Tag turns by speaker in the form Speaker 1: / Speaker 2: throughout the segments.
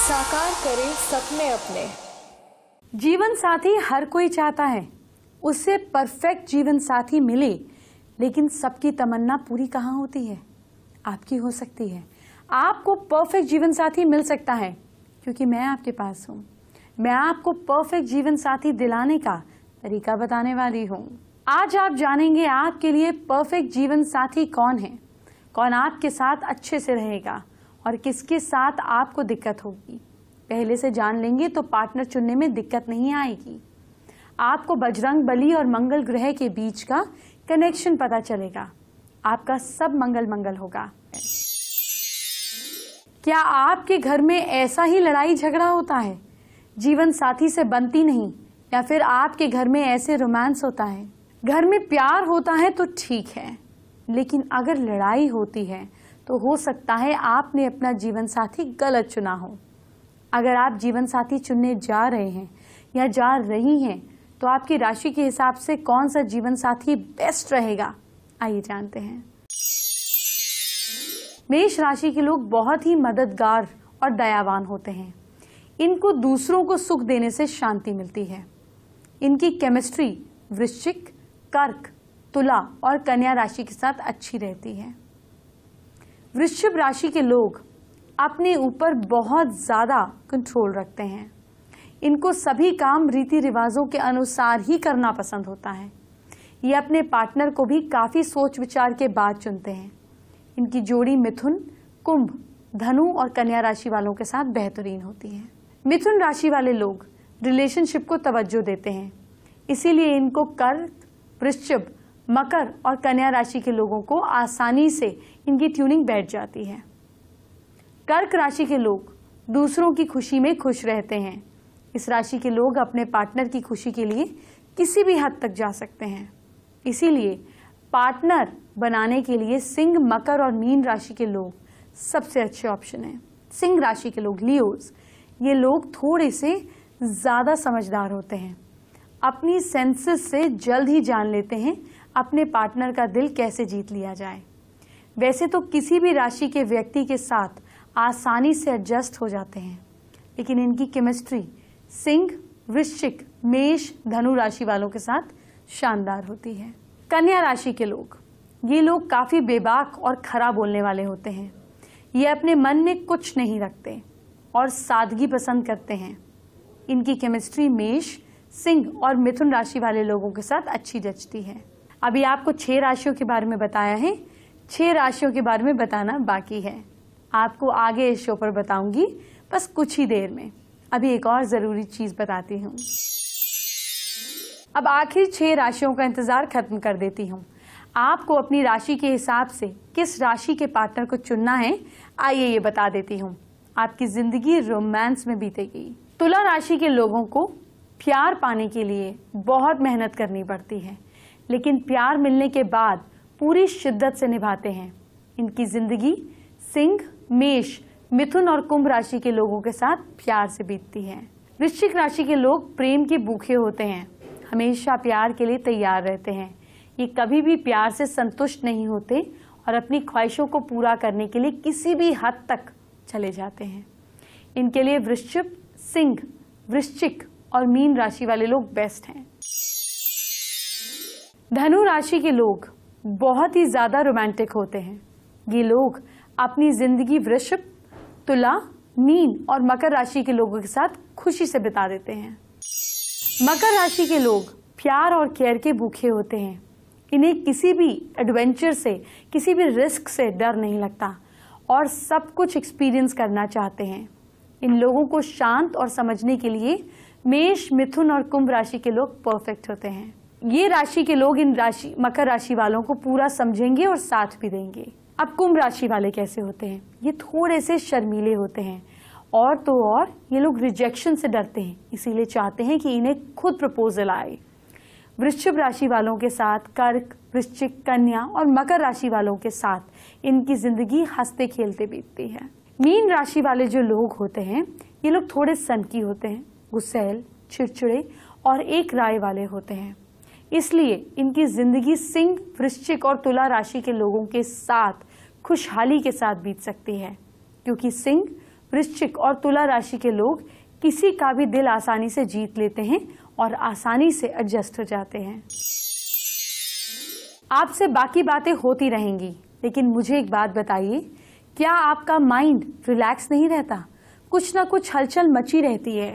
Speaker 1: साकार करें सपने अपने जीवन साथी हर कोई चाहता है उससे परफेक्ट जीवन साथी मिले लेकिन सबकी तमन्ना पूरी कहाँ होती है आपकी हो सकती है आपको परफेक्ट जीवन साथी मिल सकता है क्योंकि मैं आपके पास हूँ मैं आपको परफेक्ट जीवन साथी दिलाने का तरीका बताने वाली हूँ आज आप जानेंगे आपके लिए परफेक्ट जीवन साथी कौन है कौन आपके साथ अच्छे से रहेगा और किसके साथ आपको दिक्कत होगी पहले से जान लेंगे तो पार्टनर चुनने में दिक्कत नहीं आएगी आपको बजरंग बली और मंगल ग्रह के बीच का कनेक्शन पता चलेगा आपका सब मंगल मंगल होगा क्या आपके घर में ऐसा ही लड़ाई झगड़ा होता है जीवन साथी से बनती नहीं या फिर आपके घर में ऐसे रोमांस होता है घर में प्यार होता है तो ठीक है लेकिन अगर लड़ाई होती है तो हो सकता है आपने अपना जीवन साथी गलत चुना हो अगर आप जीवन साथी चुनने जा रहे हैं या जा रही हैं तो आपकी राशि के हिसाब से कौन सा जीवन साथी बेस्ट रहेगा आइए जानते हैं मेष राशि के लोग बहुत ही मददगार और दयावान होते हैं इनको दूसरों को सुख देने से शांति मिलती है इनकी केमिस्ट्री वृश्चिक कर्क तुला और कन्या राशि के साथ अच्छी रहती है वृश्चिक राशि के लोग अपने ऊपर बहुत ज़्यादा कंट्रोल रखते हैं इनको सभी काम रीति रिवाजों के अनुसार ही करना पसंद होता है ये अपने पार्टनर को भी काफ़ी सोच विचार के बाद चुनते हैं इनकी जोड़ी मिथुन कुंभ धनु और कन्या राशि वालों के साथ बेहतरीन होती है मिथुन राशि वाले लोग रिलेशनशिप को तवज्जो देते हैं इसीलिए इनको कर वृश्चिभ मकर और कन्या राशि के लोगों को आसानी से इनकी ट्यूनिंग बैठ जाती है कर्क राशि के लोग दूसरों की खुशी में खुश रहते हैं इस राशि के लोग अपने पार्टनर की खुशी के लिए किसी भी हद तक जा सकते हैं इसीलिए पार्टनर बनाने के लिए सिंह मकर और मीन राशि के लोग सबसे अच्छे ऑप्शन हैं सिंह राशि के लोग लियोज ये लोग थोड़े से ज़्यादा समझदार होते हैं अपनी सेंसेस से जल्द ही जान लेते हैं अपने पार्टनर का दिल कैसे जीत लिया जाए वैसे तो किसी भी राशि के व्यक्ति के साथ आसानी से एडजस्ट हो जाते हैं लेकिन इनकी केमिस्ट्री सिंह वृश्चिक मेष धनु राशि वालों के साथ शानदार होती है कन्या राशि के लोग ये लोग काफ़ी बेबाक और खरा बोलने वाले होते हैं ये अपने मन में कुछ नहीं रखते और सादगी पसंद करते हैं इनकी केमिस्ट्री मेष सिंह और मिथुन राशि वाले लोगों के साथ अच्छी जचती है अभी आपको छह राशियों के बारे में बताया है छह राशियों के बारे में बताना बाकी है आपको आगे इस शो पर बताऊंगी बस कुछ ही देर में अभी एक और ज़रूरी चीज़ बताती हूँ अब आखिर छह राशियों का इंतज़ार खत्म कर देती हूँ आपको अपनी राशि के हिसाब से किस राशि के पार्टनर को चुनना है आइए ये बता देती हूँ आपकी ज़िंदगी रोमांस में बीतेगी तुला राशि के लोगों को प्यार पाने के लिए बहुत मेहनत करनी पड़ती है लेकिन प्यार मिलने के बाद पूरी शिद्दत से निभाते हैं इनकी ज़िंदगी सिंह मेष मिथुन और कुंभ राशि के लोगों के साथ प्यार से बीतती है वृश्चिक राशि के लोग प्रेम के भूखे होते हैं हमेशा प्यार के लिए तैयार रहते हैं ये कभी भी प्यार से संतुष्ट नहीं होते और अपनी ख्वाहिशों को पूरा करने के लिए किसी भी हद तक चले जाते हैं इनके लिए वृश्चिक सिंह वृश्चिक और मीन राशि वाले लोग बेस्ट हैं धनु राशि के लोग बहुत ही ज़्यादा रोमांटिक होते हैं ये लोग अपनी ज़िंदगी वृषभ तुला मीन और मकर राशि के लोगों के साथ खुशी से बिता देते हैं मकर राशि के लोग प्यार और केयर के भूखे होते हैं इन्हें किसी भी एडवेंचर से किसी भी रिस्क से डर नहीं लगता और सब कुछ एक्सपीरियंस करना चाहते हैं इन लोगों को शांत और समझने के लिए मेष मिथुन और कुंभ राशि के लोग परफेक्ट होते हैं ये राशि के लोग इन राशि मकर राशि वालों को पूरा समझेंगे और साथ भी देंगे अब कुंभ राशि वाले कैसे होते हैं ये थोड़े से शर्मीले होते हैं और तो और ये लोग रिजेक्शन से डरते हैं इसीलिए चाहते हैं कि इन्हें खुद प्रपोजल आए वृश्चिक राशि वालों के साथ कर्क वृश्चिक कन्या और मकर राशि वालों के साथ इनकी जिंदगी हंसते खेलते बीतती है मीन राशि वाले जो लोग होते हैं ये लोग थोड़े सनकी होते हैं गुसैल चिड़चिड़े और एक राय वाले होते हैं इसलिए इनकी जिंदगी सिंह वृश्चिक और तुला राशि के लोगों के साथ खुशहाली के साथ बीत सकती है क्योंकि सिंह वृश्चिक और तुला राशि के लोग किसी का भी दिल आसानी से जीत लेते हैं और आसानी से एडजस्ट हो जाते हैं आपसे बाकी बातें होती रहेंगी लेकिन मुझे एक बात बताइए क्या आपका माइंड रिलैक्स नहीं रहता कुछ ना कुछ हलचल मची रहती है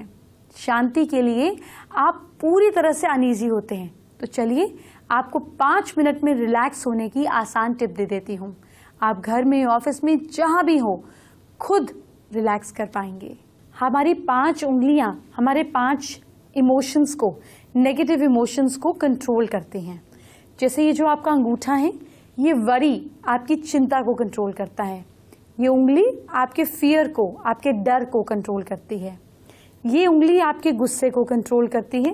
Speaker 1: शांति के लिए आप पूरी तरह से अनईजी होते हैं तो चलिए आपको पाँच मिनट में रिलैक्स होने की आसान टिप दे देती हूँ आप घर में ऑफिस में जहाँ भी हो खुद रिलैक्स कर पाएंगे हमारी पांच उंगलियाँ हमारे पांच इमोशंस को नेगेटिव इमोशंस को कंट्रोल करती हैं जैसे ये जो आपका अंगूठा है ये वरी आपकी चिंता को कंट्रोल करता है ये उंगली आपके फियर को आपके डर को कंट्रोल करती है ये उंगली आपके गुस्से को कंट्रोल करती है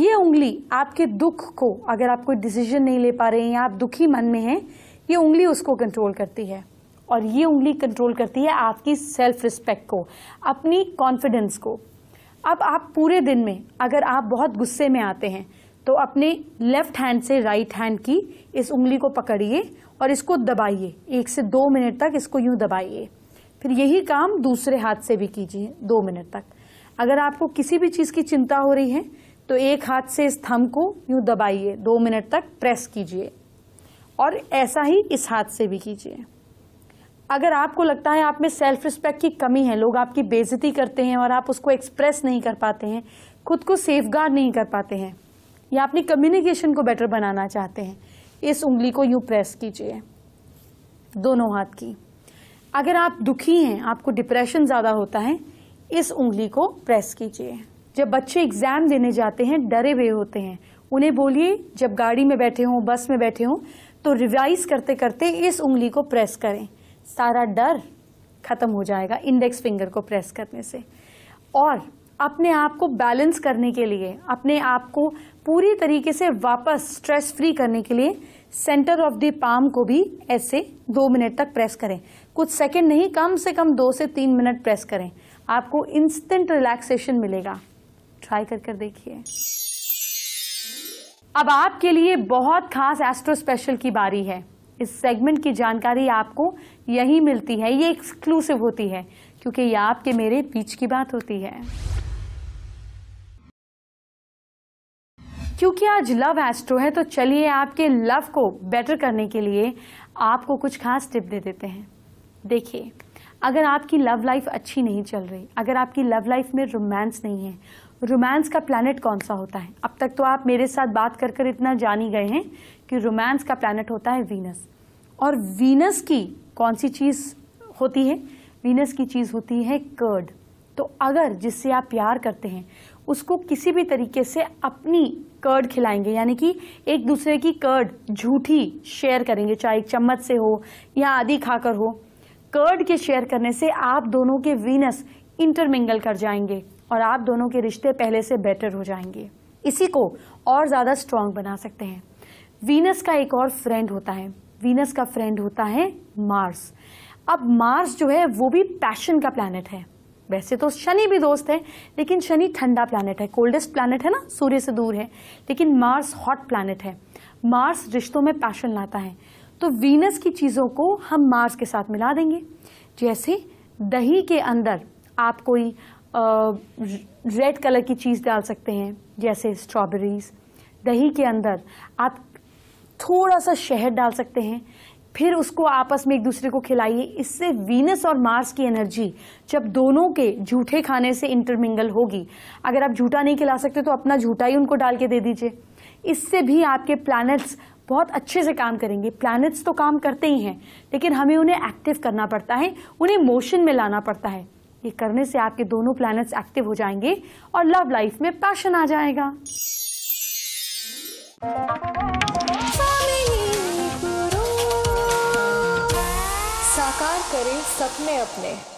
Speaker 1: ये उंगली आपके दुख को अगर आप कोई डिसीजन नहीं ले पा रहे हैं आप दुखी मन में हैं ये उंगली उसको कंट्रोल करती है और ये उंगली कंट्रोल करती है आपकी सेल्फ रिस्पेक्ट को अपनी कॉन्फिडेंस को अब आप पूरे दिन में अगर आप बहुत गुस्से में आते हैं तो अपने लेफ्ट हैंड से राइट right हैंड की इस उंगली को पकड़िए और इसको दबाइए एक से दो मिनट तक इसको यूं दबाइए फिर यही काम दूसरे हाथ से भी कीजिए दो मिनट तक अगर आपको किसी भी चीज़ की चिंता हो रही है तो एक हाथ से इस थम को यूं दबाइए दो मिनट तक प्रेस कीजिए और ऐसा ही इस हाथ से भी कीजिए अगर आपको लगता है आप में सेल्फ रिस्पेक्ट की कमी है लोग आपकी बेजती करते हैं और आप उसको एक्सप्रेस नहीं कर पाते हैं खुद को सेफ नहीं कर पाते हैं या अपनी कम्युनिकेशन को बेटर बनाना चाहते हैं इस उंगली को यू प्रेस कीजिए दोनों हाथ की अगर आप दुखी हैं आपको डिप्रेशन ज़्यादा होता है इस उंगली को प्रेस कीजिए जब बच्चे एग्जाम देने जाते हैं डरे हुए होते हैं उन्हें बोलिए जब गाड़ी में बैठे हों बस में बैठे हों तो रिवाइज करते करते इस उंगली को प्रेस करें सारा डर खत्म हो जाएगा इंडेक्स फिंगर को प्रेस करने से और अपने आप को बैलेंस करने के लिए अपने आप को पूरी तरीके से वापस स्ट्रेस फ्री करने के लिए सेंटर ऑफ द पाम को भी ऐसे दो मिनट तक प्रेस करें कुछ सेकंड नहीं कम से कम दो से तीन मिनट प्रेस करें आपको इंस्टेंट रिलैक्सेशन मिलेगा ट्राई कर कर देखिए अब आपके लिए बहुत खास एस्ट्रो स्पेशल की बारी है इस सेगमेंट की जानकारी आपको यही मिलती है ये एक्सक्लूसिव होती है क्योंकि ये आपके मेरे बीच की बात होती है क्योंकि आज लव एस्ट्रो है तो चलिए आपके लव को बेटर करने के लिए आपको कुछ खास टिप दे देते हैं देखिए अगर आपकी लव लाइफ अच्छी नहीं चल रही अगर आपकी लव लाइफ में रोमांस नहीं है रोमांस का प्लानट कौन सा होता है अब तक तो आप मेरे साथ बात कर कर इतना जान ही गए हैं कि रोमांस का प्लानट होता है वीनस और वीनस की कौन सी चीज़ होती है वीनस की चीज़ होती है कर्ड तो अगर जिससे आप प्यार करते हैं उसको किसी भी तरीके से अपनी कर्ड खिलाएंगे यानी कि एक दूसरे की कर्ड झूठी शेयर करेंगे चाहे एक चम्मच से हो या आदि खाकर हो कर्ड के शेयर करने से आप दोनों के वीनस इंटरमिंगल कर जाएंगे और आप दोनों के रिश्ते पहले से बेटर हो जाएंगे इसी को और ज़्यादा स्ट्रांग बना सकते हैं वीनस का एक और फ्रेंड होता है वीनस का फ्रेंड होता है मार्स अब मार्स जो है वो भी पैशन का प्लानट है वैसे तो शनि भी दोस्त है लेकिन शनि ठंडा प्लानट है कोल्डेस्ट प्लानट है ना सूर्य से दूर है लेकिन मार्स हॉट प्लानट है मार्स रिश्तों में पैशन लाता है तो वीनस की चीज़ों को हम मार्स के साथ मिला देंगे जैसे दही के अंदर आप कोई रेड कलर की चीज़ डाल सकते हैं जैसे स्ट्रॉबेरीज दही के अंदर आप थोड़ा सा शहद डाल सकते हैं फिर उसको आपस में एक दूसरे को खिलाइए इससे वीनस और मार्स की एनर्जी जब दोनों के झूठे खाने से इंटरमिंगल होगी अगर आप झूठा नहीं खिला सकते तो अपना झूठा ही उनको डाल के दे दीजिए इससे भी आपके प्लैनेट्स बहुत अच्छे से काम करेंगे प्लैनेट्स तो काम करते ही हैं लेकिन हमें उन्हें एक्टिव करना पड़ता है उन्हें मोशन में लाना पड़ता है ये करने से आपके दोनों प्लैनेट्स एक्टिव हो जाएंगे और लव लाइफ में पैशन आ जाएगा साकार करें सपने अपने